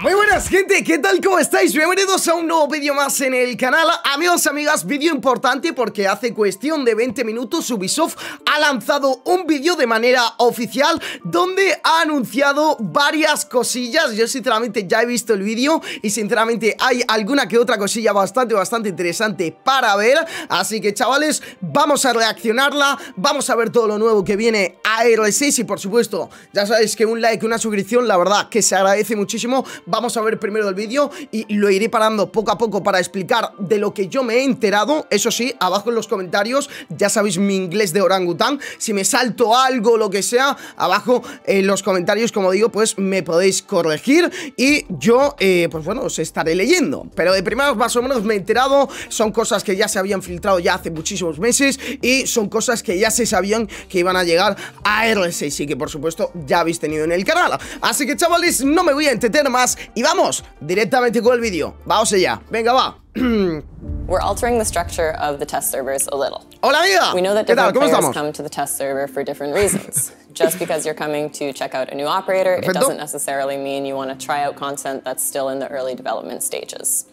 Muy buenas gente, ¿qué tal? ¿Cómo estáis? Bienvenidos a un nuevo vídeo más en el canal Amigos, amigas, vídeo importante porque hace cuestión de 20 minutos Ubisoft ha lanzado un vídeo de manera oficial Donde ha anunciado varias cosillas Yo sinceramente ya he visto el vídeo y sinceramente hay alguna que otra cosilla bastante, bastante interesante para ver Así que chavales, vamos a reaccionarla, vamos a ver todo lo nuevo que viene a R6 Y por supuesto, ya sabéis que un like, una suscripción, la verdad que se agradece muchísimo vamos a ver primero el vídeo y lo iré parando poco a poco para explicar de lo que yo me he enterado. Eso sí, abajo en los comentarios, ya sabéis mi inglés de orangután. Si me salto algo, lo que sea, abajo en los comentarios, como digo, pues me podéis corregir y yo, eh, pues bueno, os estaré leyendo. Pero de primero, más o menos me he enterado, son cosas que ya se habían filtrado ya hace muchísimos meses y son cosas que ya se sabían que iban a llegar a R6 y que por supuesto ya habéis tenido en el canal. Así que chavales, no me voy a entretener más Y vamos directamente con el vídeo. Vamos allá. Venga, va. We're altering the structure of the test servers a little. Hola amiga. We know that different players estamos? come to the test server for different reasons. Just because you're coming to check out a new operator, Perfecto. it doesn't necessarily mean you want to try out content that's still in the early development stages.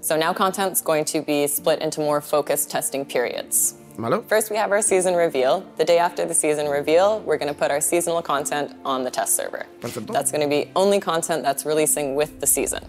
So now content's going to be split into more focused testing periods. Malo? First, we have our season reveal. The day after the season reveal, we're going to put our seasonal content on the test server. Perfecto. That's going to be only content that's releasing with the season.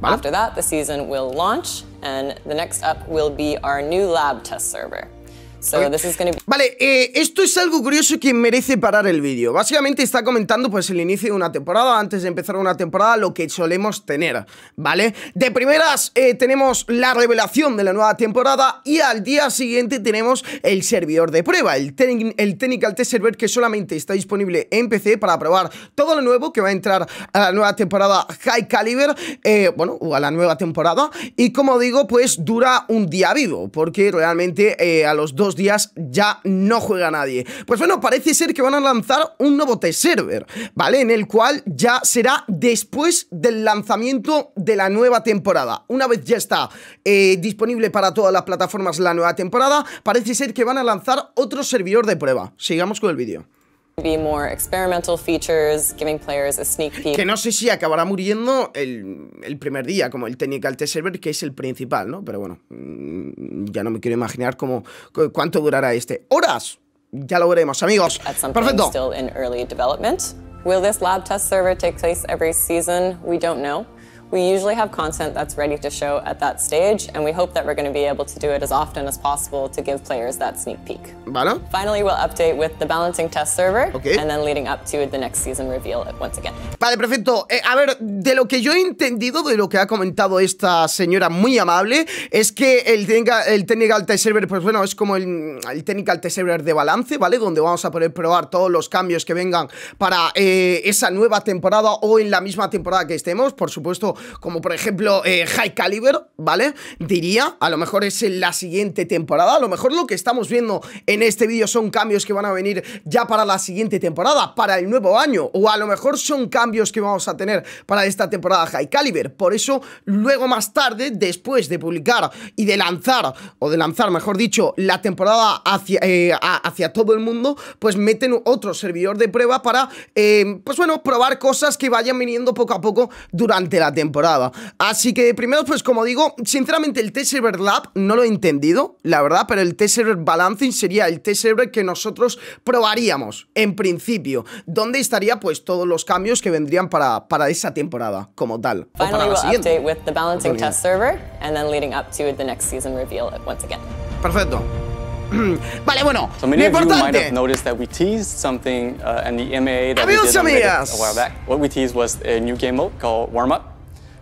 Malo? After that, the season will launch, and the next up will be our new lab test server. vale, eh, esto es algo curioso que merece parar el vídeo. Básicamente está comentando pues el inicio de una temporada, antes de empezar una temporada, lo que solemos tener, ¿vale? De primeras eh, tenemos la revelación de la nueva temporada y al día siguiente tenemos el servidor de prueba, el, el Technical Test Server que solamente está disponible en PC para probar todo lo nuevo que va a entrar a la nueva temporada High Caliber, eh, bueno, o a la nueva temporada. Y como digo, pues dura un día vivo, porque realmente a los dos días ya no juega nadie. Pues bueno, parece ser que van a lanzar un nuevo test server, ¿vale? En el cual ya será después del lanzamiento de la nueva temporada. Una vez ya está eh, disponible para todas las plataformas la nueva temporada, parece ser que van a lanzar otro servidor de prueba. Sigamos con el vídeo. Be more experimental features, giving players a sneak peek. Que no sé si acabará muriendo el, el primer día, como el Technical Test Server, que es el principal, ¿no? Pero bueno, mm, ya no me quiero imaginar cómo, cuánto durará este. ¡Horas! Ya lo veremos, amigos. Perfecto. Will this lab test server take place every season? We don't know. We usually have content that's ready to show at that stage, and we hope that we're going to be able to do it as often as possible to give players that sneak peek. Vale. Finally, we'll update with the balancing test server, okay. and then leading up to the next season reveal once again. Vale, perfecto. Eh, a ver, de lo que yo he entendido, de lo que ha comentado esta señora muy amable, es que el, el Technical Test Server, pues bueno, es como el, el Technical Server de balance, ¿vale? Donde vamos a poder probar todos los cambios que vengan para eh, esa nueva temporada o en la misma temporada que estemos, por supuesto, como por ejemplo eh, High Caliber, ¿vale? Diría, a lo mejor es en la siguiente temporada, a lo mejor lo que estamos viendo en este vídeo son cambios que van a venir ya para la siguiente temporada, para el nuevo año, o a lo mejor son cambios que vamos a tener para esta temporada High Caliber. Por eso, luego más tarde, después de publicar y de lanzar, o de lanzar, mejor dicho, la temporada hacia, eh, hacia todo el mundo, pues meten otro servidor de prueba para, eh, pues bueno, probar cosas que vayan viniendo poco a poco durante la temporada. Así que primero, pues como digo, sinceramente el T-Server Lab no lo he entendido, la verdad, pero el T-Server Balancing sería el T-Server que nosotros probaríamos, en principio, donde estaría pues todos los cambios que vendrían para, para esa temporada. temporada como tal. Finally, we'll update with the balancing test server and then leading up to the next season reveal once again. Perfecto. vale, bueno, so many of you might have noticed that we teased something uh, in the MA that Amigos we did a while back. What we teased was a new game mode called Warm Up.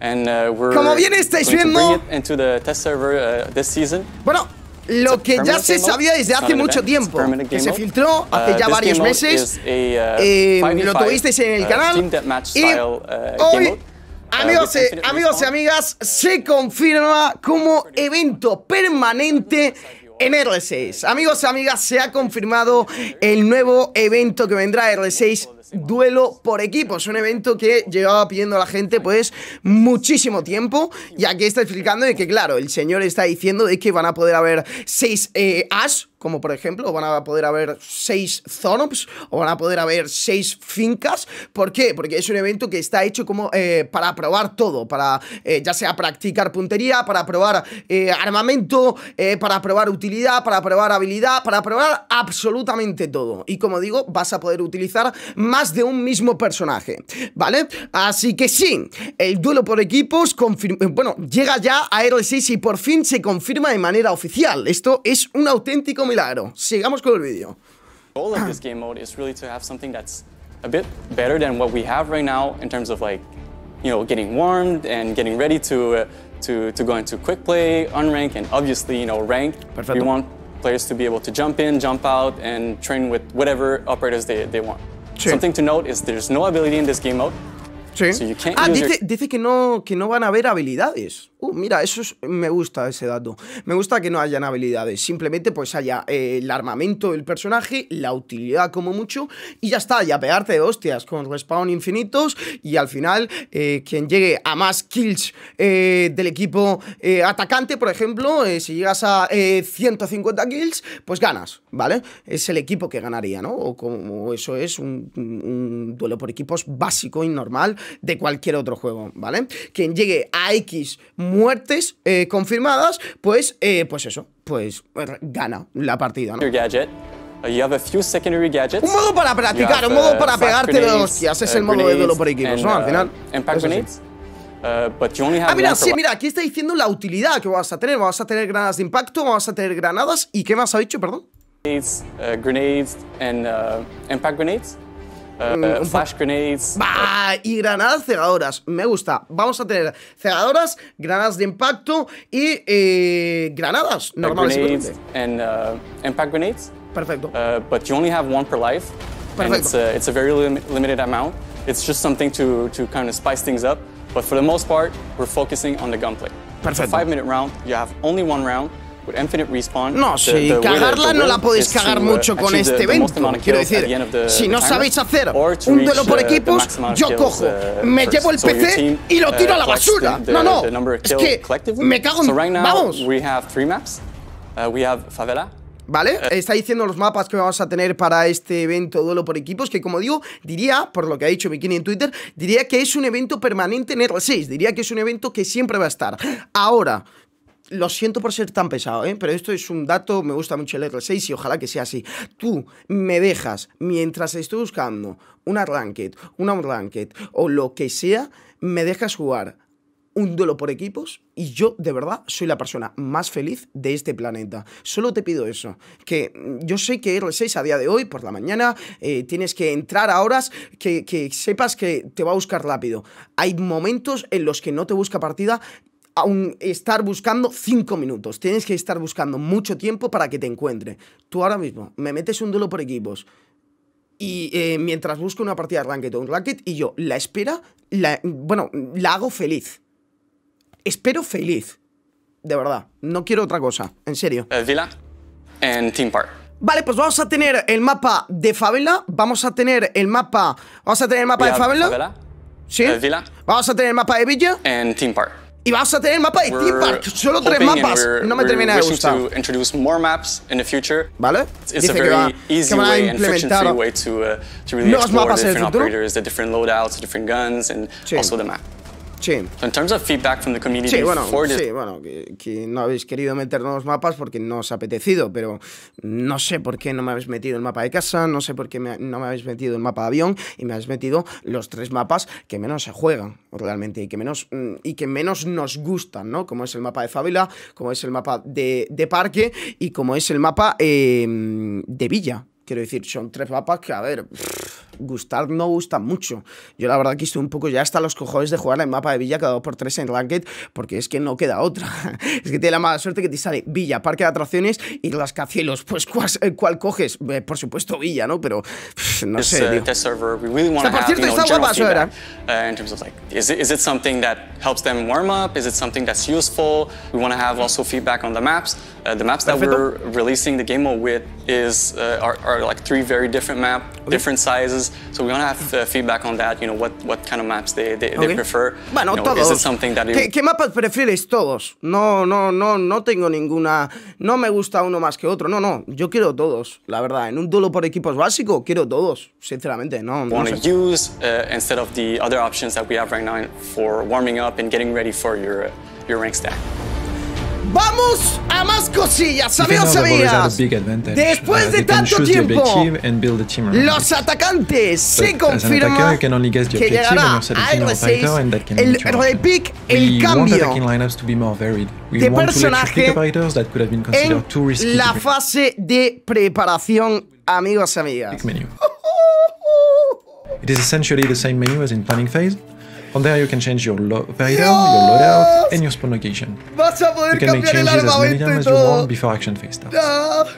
And uh, we're Como bien going viendo, to bring it into the test server uh, this season. Bueno, lo que ya se sabía desde hace mucho tiempo, que se filtró hace ya uh, varios meses, uh, eh, lo tuvisteis en el uh, canal y hoy, amigos, eh, amigos y amigas, se confirma como evento permanente en R6. Amigos, y amigas, se ha confirmado el nuevo evento que vendrá a R6 duelo por equipos, un evento que llevaba pidiendo la gente pues muchísimo tiempo y aquí está explicando de que claro, el señor está diciendo de que van a poder haber seis eh, as como por ejemplo van a poder haber seis zonops o van a poder haber seis fincas. ¿Por qué? Porque es un evento que está hecho como eh, para probar todo, para eh, ya sea practicar puntería, para probar armamento, para probar utilidad, para probar habilidad, para probar absolutamente todo. Y como digo, vas a poder utilizar más más de un mismo personaje, ¿vale? Así que sí, el duelo por equipos, bueno, llega ya a Hero 6 y por fin se confirma de manera oficial. Esto es un auténtico milagro. Sigamos con el vídeo. goal of this game mode is really to have something that's a bit better than what we have right now in terms of like, you know, getting warmed and getting ready to uh, to to go into quick play, unranked, and obviously, you know, rank. Perfecto. We want players to be able to jump in, jump out, and train with whatever operators they, they want. Sí. Something to note is there's no ability in this game mode. Sí. So you can't ah, use dice, your... dice, que no, que no van a haber habilidades. Uh, mira, eso me gusta ese dato. Me gusta que no hayan habilidades. Simplemente pues haya eh, el armamento del personaje, la utilidad como mucho, y ya está, ya pegarte de hostias con respawn infinitos. Y al final, eh, quien llegue a más kills eh, del equipo atacante, por ejemplo, si llegas a 150 kills, pues ganas, ¿vale? Es el equipo que ganaría, ¿no? O como eso es un, un duelo por equipos básico y normal de cualquier otro juego, ¿vale? Quien llegue a X muertes eh, confirmadas, pues, eh, pues eso, pues, pues gana la partida, oh, Un modo para practicar, un modo uh, para pegarte los hostias. Uh, es el modo de duelo por equipos, ¿no? Al uh, final. ah, mira, sí, mira, aquí está diciendo la utilidad que vas a tener. Vas a tener granadas de impacto, vas a tener granadas. ¿Y qué más ha dicho, perdón? Grenades, uh, grenades and Uh, flash grenades. Bah, y granadas cegadoras, me gusta. Vamos a tener cegadoras, granadas de impacto y eh, granadas normales. and uh, impact grenades. Perfecto. Uh, but you only have one per life. And it's a, it's a very limited amount. It's just something to, to kind of spice things up. But for the most part, we're focusing on the gunplay. Perfecto. It's a five minute round. You have only one round. No, sí, cagarla no la podéis cagar uh, mucho con este evento. Quiero decir, si no sabéis hacer un duelo uh, por equipos, yo cojo, uh, me llevo el PC y lo tiro a la basura. No, no, es que me cago en... ¡Vamos! ¿Vale? Está diciendo los mapas que vamos a tener para este evento duelo por equipos, que como digo, diría, por lo que ha dicho Bikini en Twitter, diría que es un evento permanente en el 6 diría que es un evento que siempre va a estar. Ahora, lo siento por ser tan pesado, ¿eh? pero esto es un dato, me gusta mucho el R6 y ojalá que sea así. Tú me dejas, mientras estoy buscando una ranked, una ranked o lo que sea, me dejas jugar un duelo por equipos y yo de verdad soy la persona más feliz de este planeta. Solo te pido eso, que mm, yo sé que R6 a día de hoy, por la mañana, eh, tienes que entrar a horas que, que sepas que te va a buscar rápido. Hay momentos en los que no te busca partida aún estar buscando 5 minutos. Tienes que estar buscando mucho tiempo para que te encuentre. Tú ahora mismo me metes un duelo por equipos y eh, mientras busco una partida de Ranked o un Ranked y yo la espera, la, bueno, la hago feliz. Espero feliz. De verdad, no quiero otra cosa, en serio. Villa eh, en Team Park. Vale, pues vamos a tener el mapa de favela, vamos a tener el mapa, vamos a tener el mapa de favela. Eh, vamos a tener el mapa de Villa en Team Park. Y vas a tener mapas mapa de Theme Park. Solo tres mapas. No me termina de gustar. ¿Vale? Dice que, va, que van a implementar uh, mapas en el futuro. Sí. terms of feedback from the community bueno, que, no habéis querido meter nuevos mapas porque no os ha apetecido, pero no sé por qué no me habéis metido el mapa de casa, no sé por qué no me habéis metido el mapa de avión y me habéis metido los tres mapas que menos se juegan realmente y que menos, mm, y que menos nos gustan, ¿no? Como es el mapa de Fábula, como es el mapa de, de Parque y como es el mapa em, de Villa. Quiero decir, son tres mapas que, a ver gustar no gusta mucho. Yo la verdad que estoy un poco ya hasta los cojones de jugar en mapa de Villa cada 2 por 3 en Ranked, porque es que no queda otra. es que tiene la mala suerte que te sale Villa, Parque de Atracciones y Rascacielos. Pues, ¿cuál, eh, coges? Eh, por supuesto Villa, ¿no? Pero, no sé, test server, we really want to have, you know, general feedback uh, in terms of like, is it, warm up? Is it something that's useful? We want to have also feedback on the maps. Uh, the maps that we're releasing the game mode with is uh, are, are, like three very different map, okay. different sizes. So we want to have uh, feedback on that. You know what what kind of maps they they, okay. they prefer. Bueno, you know, todos. Is it something that ¿Qué, ¿Qué, mapas prefieres todos? No, no, no, no tengo ninguna. No me gusta uno más que otro. No, no. Yo quiero todos. La verdad, en un duelo por equipos básico quiero todos. Sinceramente, no. no want to use uh, instead of the other options that we have right now for warming up and getting ready for your your rank stack. Vamos a más cosillas, amigos amigas. Después uh, de tanto tiempo, los atacantes se pues, confirman que llegará a el repick, el cambio de personaje en la fase de preparación, amigos amigas. It is essentially the same menu as in planning phase, From there you can change your variable, your loadout, and your spawn location. Vas a poder cambiar el as many times as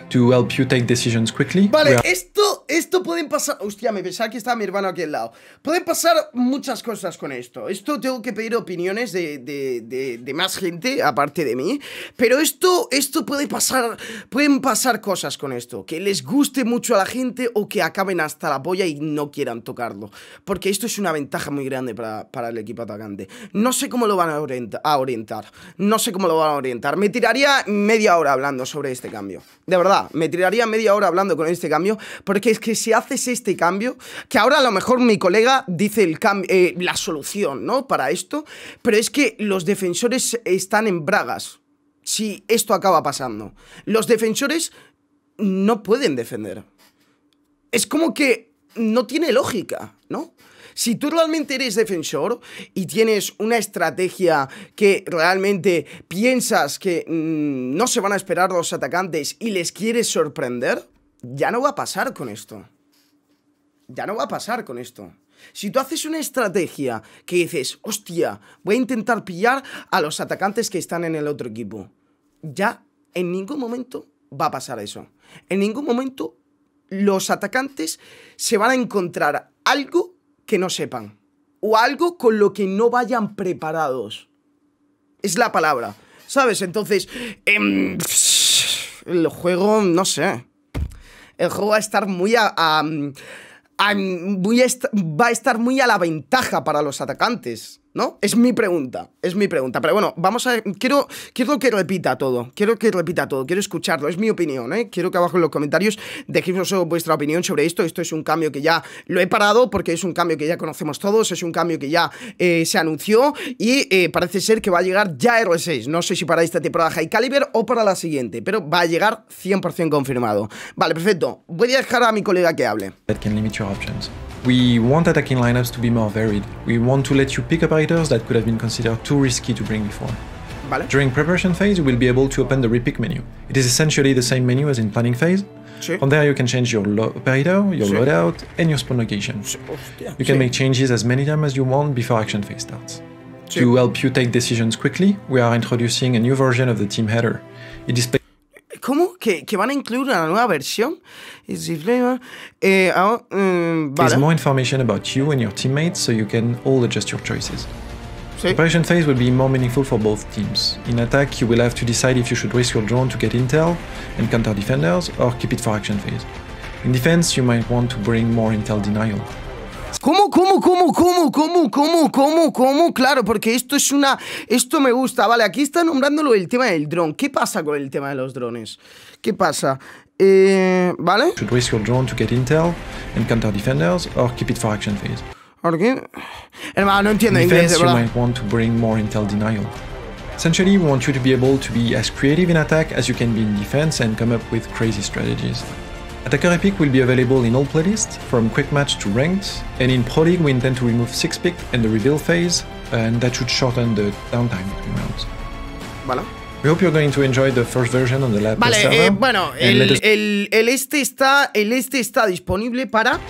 To help you take decisions quickly. Vale, esto, esto pueden pasar. Hostia, me pensaba que estaba mi hermano aquí al lado. Pueden pasar muchas cosas con esto. Esto tengo que pedir opiniones de, de, de, de más gente aparte de mí. Pero esto, esto puede pasar, pueden pasar cosas con esto que les guste mucho a la gente o que acaben hasta la polla y no quieran tocarlo. Porque esto es una ventaja muy grande para el equipo atacante. No sé cómo lo van a, orientar. No sé cómo lo van a orientar. Me tiraría media hora hablando sobre este cambio. De verdad, me tiraría media hora hablando con este cambio. Porque es que si haces este cambio, que ahora a lo mejor mi colega dice el eh, la solución, ¿no? Para esto. Pero es que los defensores están en bragas. Si esto acaba pasando. Los defensores no pueden defender. Es como que no tiene lógica, ¿no? Si tú realmente eres defensor y tienes una estrategia que realmente piensas que mm, no se van a esperar los atacantes y les quieres sorprender, ya no va a pasar con esto. Ya no va a pasar con esto. Si tú haces una estrategia que dices, hostia, voy a intentar pillar a los atacantes que están en el otro equipo, ya en ningún momento va a pasar eso. En ningún momento los atacantes se van a encontrar algo que no sepan. O algo con lo que no vayan preparados. Es la palabra. ¿Sabes? Entonces, em, el juego, no sé. El juego va a estar muy muy a... va a estar muy a la ventaja para los atacantes. ¿No? Es mi pregunta, es mi pregunta. Pero bueno, vamos a... Quiero, quiero que repita todo, quiero que repita todo, quiero escucharlo, es mi opinión, ¿eh? Quiero que abajo en los comentarios dejéis vuestra opinión sobre esto. Esto es un cambio que ya lo he parado porque es un cambio que ya conocemos todos, es un cambio que ya eh, se anunció y eh, parece ser que va a llegar ya R6. No sé si para esta temporada High Caliber o para la siguiente, pero va a llegar 100% confirmado. Vale, perfecto. Voy a dejar a mi colega que hable. We want attacking lineups to be more varied. We want to let you pick operators that could have been considered too risky to bring before. Vale. During preparation phase, you will be able to open the repick menu. It is essentially the same menu as in planning phase. Sí. From there, you can change your operator, your sí. loadout, and your spawn location. Sí. You can make changes as many times as you want before action phase starts. To help you take decisions quickly, we are introducing a new version of the team header. It displays que, que van a incluir una nueva versión. Eh, um, There's more information about you and your teammates, so you can all adjust your choices. Sí. The Preparation phase will be more meaningful for both teams. In attack, you will have to decide if you should risk your drone to get intel and counter defenders, or keep it for action phase. In defense, you might want to bring more intel denial. ¿Cómo, cómo, cómo, cómo, cómo, cómo, cómo, cómo? Claro, porque esto es una... Esto me gusta. Vale, aquí está nombrándolo el tema del dron. ¿Qué pasa con el tema de los drones? ¿Qué pasa? Eh, ¿Vale? Should risk your drone to get intel and counter defenders or keep it for action phase. qué? Hermano, no entiendo In defense, inglés, you might want to bring more intel denial. Essentially, we want you to be able to be as creative in attack as you can be in defense and come up with crazy strategies. Attacker Epic will be available in all playlists, from Quick Match to Ranked, and in Pro League we intend to remove 6 pick and the reveal phase, and that should shorten the downtime between rounds. We hope you're going to enjoy the first version on the lab Vale, server, eh, bueno, el, us... el, el, este está, el este está disponible para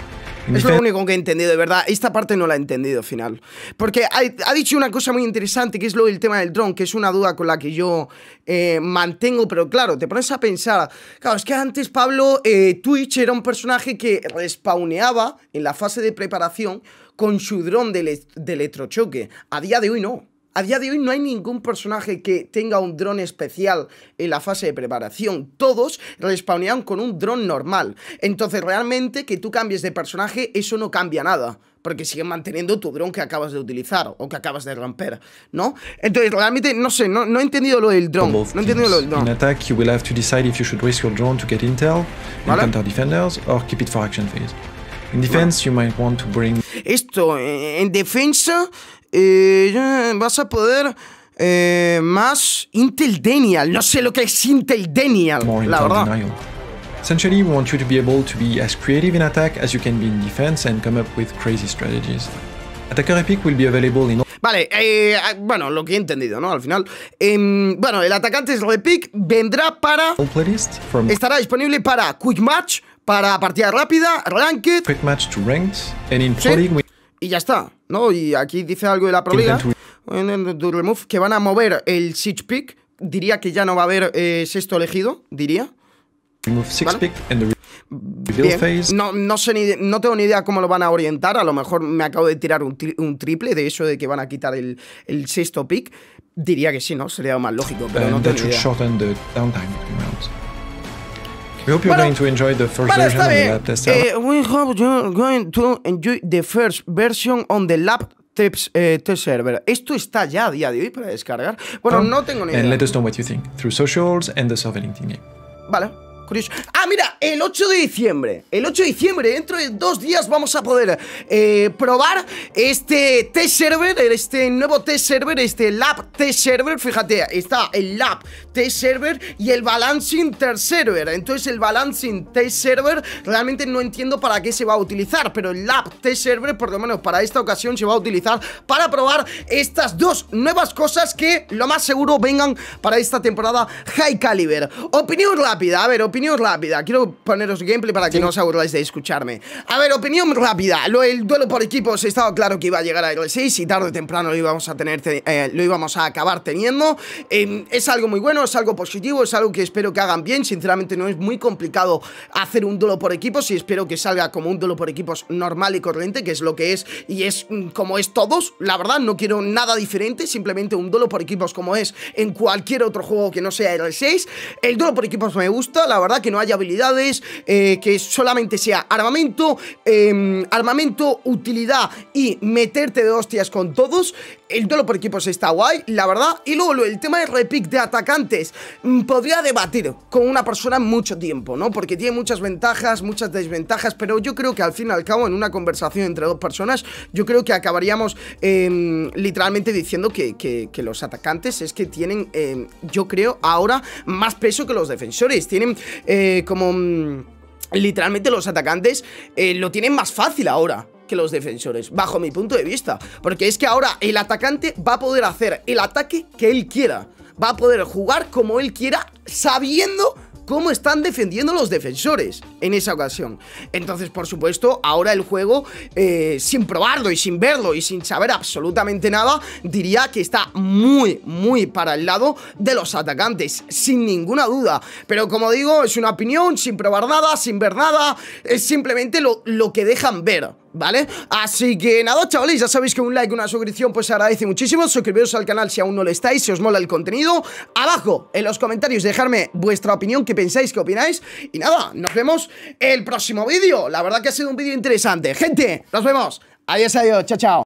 Es lo único que he entendido, de verdad. Esta parte no la he entendido al final. Porque ha, dicho una cosa muy interesante, que es lo del tema del dron, que es una duda con la que yo eh, mantengo, pero claro, te pones a pensar, claro, es que antes Pablo, eh, Twitch era un personaje que respawneaba en la fase de preparación con su dron de electrochoque. A día de hoy no. A día de hoy no hay ningún personaje que tenga un dron especial en la fase de preparación. Todos respawnean con un dron normal. Entonces realmente que tú cambies de personaje, eso no cambia nada porque sigue manteniendo tu dron que acabas de utilizar o que acabas de romper, ¿no? Entonces, realmente, no sé, no, no he entendido lo del dron. No he entendido lo del dron. drone intel Esto, en defensa, eh, vas a poder eh, más Intel Denial. No sé lo que es Intel Denial, More la verdad. Denial. Essentially, we want you to be able to be as creative in attack as you can be in defense and come up with crazy strategies. Attacker Epic will be available in Vale, eh, ah, bueno, lo que he entendido, ¿no? Al final. Eh, bueno, el atacante es Epic vendrá para... From... Estará disponible para Quick Match, para partida rápida, Ranked... Quick Match to Ranked, and in Y ya está. ¿no? Y aquí dice algo de la Proliga, que van a mover el six pick. Diría que ya no va a haber eh, sexto elegido, diría. No, sé ni, no tengo ni idea cómo lo van a orientar. A lo mejor me acabo de tirar un, triple de eso de que van a quitar el, el, sexto pick. Diría que sí, ¿no? Sería más lógico, pero no We hope you're but going to enjoy the first version of the lab test. Uh, we hope you're going to enjoy the first version on the lab tips uh, test server. Esto está ya a día de hoy para descargar. Bueno, Tom, no tengo ni idea. And let us know what you think through socials and the Sovereignty name. Vale. Ah, mira, el 8 de diciembre. El 8 de diciembre, dentro de dos días vamos a poder eh, probar este test server, este nuevo test server, este lab test server. Fíjate, está el lab test server y el balancing test server. Entonces el balancing test server realmente no entiendo para qué se va a utilizar, pero el lab test server por lo menos para esta ocasión se va a utilizar para probar estas dos nuevas cosas que lo más seguro vengan para esta temporada High Caliber. Opinión rápida, a ver, opinión rápida. Quiero poneros gameplay para que no os aburráis de escucharme. A ver, opinión rápida. Lo, el duelo por equipos estaba claro que iba a llegar a r 6 y tarde o temprano lo íbamos a tener, eh, lo íbamos a acabar teniendo. Em, es algo muy bueno, es algo positivo, es algo que espero que hagan bien. Sinceramente, no es muy complicado hacer un duelo por equipos y espero que salga como un duelo por equipos normal y corriente, que es lo que es y es mm, como es todos. La verdad, no quiero nada diferente, simplemente un duelo por equipos como es en cualquier otro juego que no sea r 6 El duelo por equipos me gusta, la verdad verdad, que no haya habilidades, eh, que solamente sea armamento, em, armamento, utilidad y meterte de hostias con todos el duelo por equipos está guay, la verdad. Y luego el tema de repick de atacantes. Mm, podría debatir con una persona mucho tiempo, ¿no? Porque tiene muchas ventajas, muchas desventajas. Pero yo creo que al fin y al cabo, en una conversación entre dos personas, yo creo que acabaríamos em, literalmente diciendo que, los atacantes es que tienen, em, yo creo, ahora más peso que los defensores. Tienen eh, como. Mm, literalmente los atacantes eh, lo tienen más fácil ahora que los defensores, bajo mi punto de vista. Porque es que ahora el atacante va a poder hacer el ataque que él quiera. Va a poder jugar como él quiera, sabiendo cómo están defendiendo los defensores en esa ocasión. Entonces, por supuesto, ahora el juego, eh, sin probarlo y sin verlo y sin saber absolutamente nada, diría que está muy, muy para el lado de los atacantes, sin ninguna duda. Pero como digo, es una opinión sin probar nada, sin ver nada, es simplemente lo, lo que dejan ver. ¿vale? Así que nada, chavales, ya sabéis que un like, una suscripción, pues se agradece muchísimo. Suscribiros al canal si aún no lo estáis, si os mola el contenido. Abajo, en los comentarios, dejarme vuestra opinión, qué pensáis, qué opináis. Y nada, nos vemos el próximo vídeo. La verdad que ha sido un vídeo interesante. Gente, nos vemos. Adiós, adiós. Chao, chao.